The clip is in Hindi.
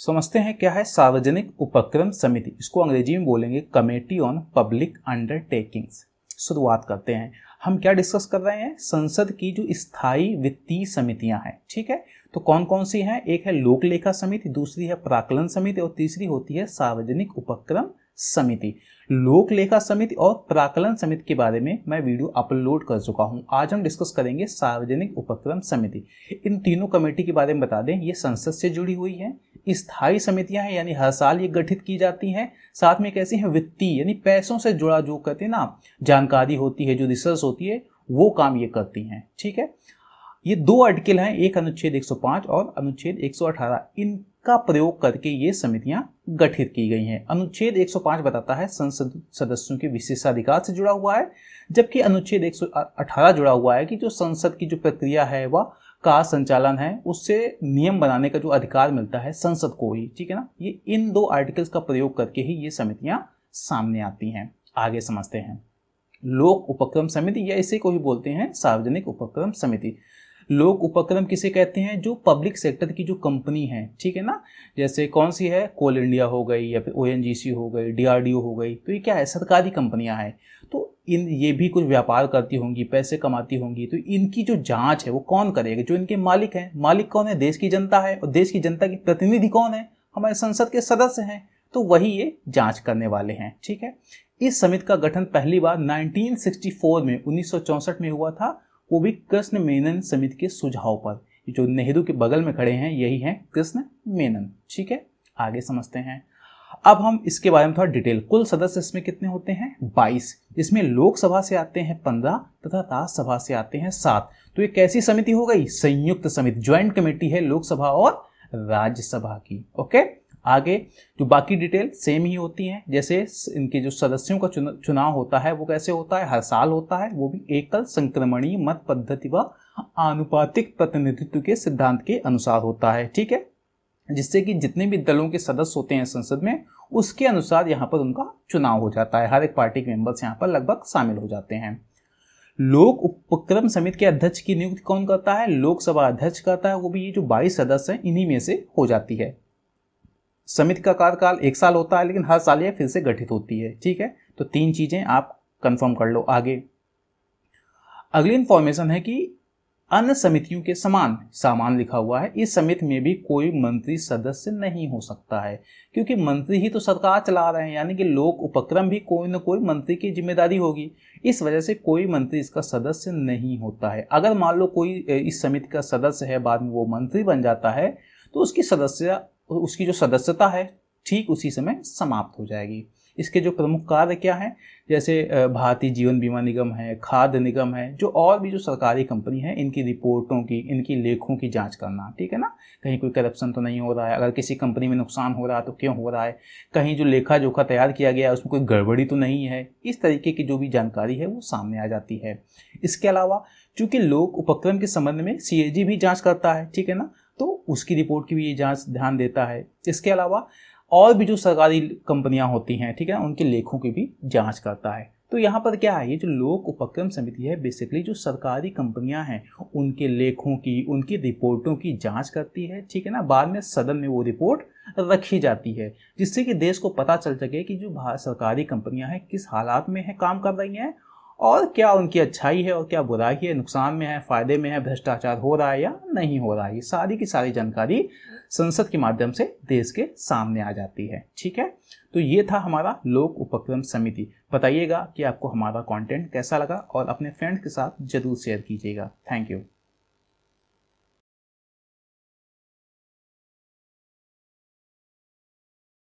समझते हैं क्या है सार्वजनिक उपक्रम समिति इसको अंग्रेजी में बोलेंगे कमेटी ऑन पब्लिक अंडरटेकिंग्स शुरुआत करते हैं हम क्या डिस्कस कर रहे हैं संसद की जो स्थायी वित्तीय समितियां हैं ठीक है तो कौन कौन सी हैं एक है लोक लेखा समिति दूसरी है प्राकलन समिति और तीसरी होती है सार्वजनिक उपक्रम समिति लोक लेखा समिति और प्राकलन समिति के बारे में मैं वीडियो अपलोड कर चुका हूं आज हम डिस्कस करेंगे सार्वजनिक उपक्रम समिति इन तीनों कमेटी के बारे में बता दें ये संसद से जुड़ी हुई है स्थायी समितियां हैं यानी हर साल ये गठित की जाती हैं साथ में कैसी हैं वित्तीय यानी पैसों से जुड़ा जो कहते हैं ना जानकारी होती है जो रिसर्च होती है वो काम ये करती हैं ठीक है ये दो आर्टिकल हैं एक अनुच्छेद 105 और अनुच्छेद 118 इनका प्रयोग करके ये समितियां गठित की गई हैं अनुच्छेद 105 बताता है संसद सदस्यों के विशेषाधिकार से जुड़ा हुआ है जबकि अनुच्छेद 118 जुड़ा हुआ है कि जो संसद की जो प्रक्रिया है वह का संचालन है उससे नियम बनाने का जो अधिकार मिलता है संसद को ही ठीक है ना ये इन दो आर्टिकल्स का प्रयोग करके ही ये समितियां सामने आती हैं आगे समझते हैं लोक उपक्रम समिति या इसे को ही बोलते हैं सार्वजनिक उपक्रम समिति लोक उपक्रम किसे कहते हैं जो पब्लिक सेक्टर की जो कंपनी है ठीक है ना जैसे कौन सी है कोल इंडिया हो गई या फिर ओ हो गई डी हो गई तो ये क्या है सरकारी कंपनियां हैं तो इन ये भी कुछ व्यापार करती होंगी पैसे कमाती होंगी तो इनकी जो जांच है वो कौन करेगा जो इनके मालिक हैं मालिक कौन है देश की जनता है और देश की जनता की प्रतिनिधि कौन है हमारे संसद के सदस्य हैं तो वही ये जांच करने वाले हैं ठीक है इस समिति का गठन पहली बार 1964 में उन्नीस में हुआ था वो भी कृष्ण मेनन समिति के सुझाव पर जो नेहरू के बगल में खड़े हैं यही है कृष्ण मेनन ठीक है आगे समझते हैं अब हम इसके बारे में थोड़ा डिटेल कुल सदस्य इसमें कितने होते हैं 22 इसमें लोकसभा से आते हैं 15 तथा राज्यसभा से आते हैं सात तो ये कैसी समिति हो गई संयुक्त समिति ज्वाइंट कमेटी है लोकसभा और राज्यसभा की ओके आगे जो बाकी डिटेल सेम ही होती हैं जैसे इनके जो सदस्यों का चुनाव होता है वो कैसे होता है हर साल होता है वो भी एकल संक्रमणीय मत पद्धति व आनुपातिक प्रतिनिधित्व के सिद्धांत के अनुसार होता है ठीक है जिससे कि जितने भी दलों के सदस्य होते हैं संसद में उसके अनुसार यहाँ पर उनका चुनाव हो जाता है हर एक पार्टी के मेंबर्स यहाँ पर लगभग शामिल हो जाते हैं लोक उपक्रम समिति के अध्यक्ष की नियुक्ति कौन करता है लोकसभा अध्यक्ष करता है वो भी ये जो 22 सदस्य हैं इन्हीं में से हो जाती है समिति का कार्यकाल एक साल होता है लेकिन हर साल यह फिर से गठित होती है ठीक है तो तीन चीजें आप कंफर्म कर लो आगे अगली इंफॉर्मेशन है कि अन्य समितियों के समान सामान लिखा हुआ है इस समिति में भी कोई मंत्री सदस्य नहीं हो सकता है क्योंकि मंत्री ही तो सरकार चला रहे हैं यानी कि लोक उपक्रम भी कोई ना कोई मंत्री की जिम्मेदारी होगी इस वजह से कोई मंत्री इसका सदस्य नहीं होता है अगर मान लो कोई इस समिति का सदस्य है बाद में वो मंत्री बन जाता है तो उसकी सदस्य उसकी जो सदस्यता है ठीक उसी समय समाप्त हो जाएगी इसके जो प्रमुख कार्य क्या हैं जैसे भारतीय जीवन बीमा निगम है खाद्य निगम है जो और भी जो सरकारी कंपनी है इनकी रिपोर्टों की इनकी लेखों की जांच करना ठीक है ना कहीं कोई करप्शन तो नहीं हो रहा है अगर किसी कंपनी में नुकसान हो रहा है तो क्यों हो रहा है कहीं जो लेखा जोखा तैयार किया गया है उसमें कोई गड़बड़ी तो नहीं है इस तरीके की जो भी जानकारी है वो सामने आ जाती है इसके अलावा चूंकि लोग उपक्रम के संबंध में सी भी जाँच करता है ठीक है ना तो उसकी रिपोर्ट की भी ये जाँच ध्यान देता है इसके अलावा और भी जो सरकारी कंपनियां होती हैं ठीक है उनके लेखों की भी जांच करता है तो यहाँ पर क्या है ये जो लोक उपक्रम समिति है बेसिकली जो सरकारी कंपनियां हैं उनके लेखों की उनकी रिपोर्टों की जांच करती है ठीक है ना बाद में सदन में वो रिपोर्ट रखी जाती है जिससे कि देश को पता चल सके कि जो सरकारी कंपनियां हैं किस हालात में है काम कर रही हैं और क्या उनकी अच्छाई है और क्या बुराई है नुकसान में है फ़ायदे में है भ्रष्टाचार हो रहा है या नहीं हो रहा है ये सारी की सारी जानकारी संसद के माध्यम से देश के सामने आ जाती है ठीक है तो ये था हमारा लोक उपक्रम समिति बताइएगा कि आपको हमारा कंटेंट कैसा लगा और अपने फ्रेंड्स के साथ जरूर शेयर कीजिएगा थैंक यू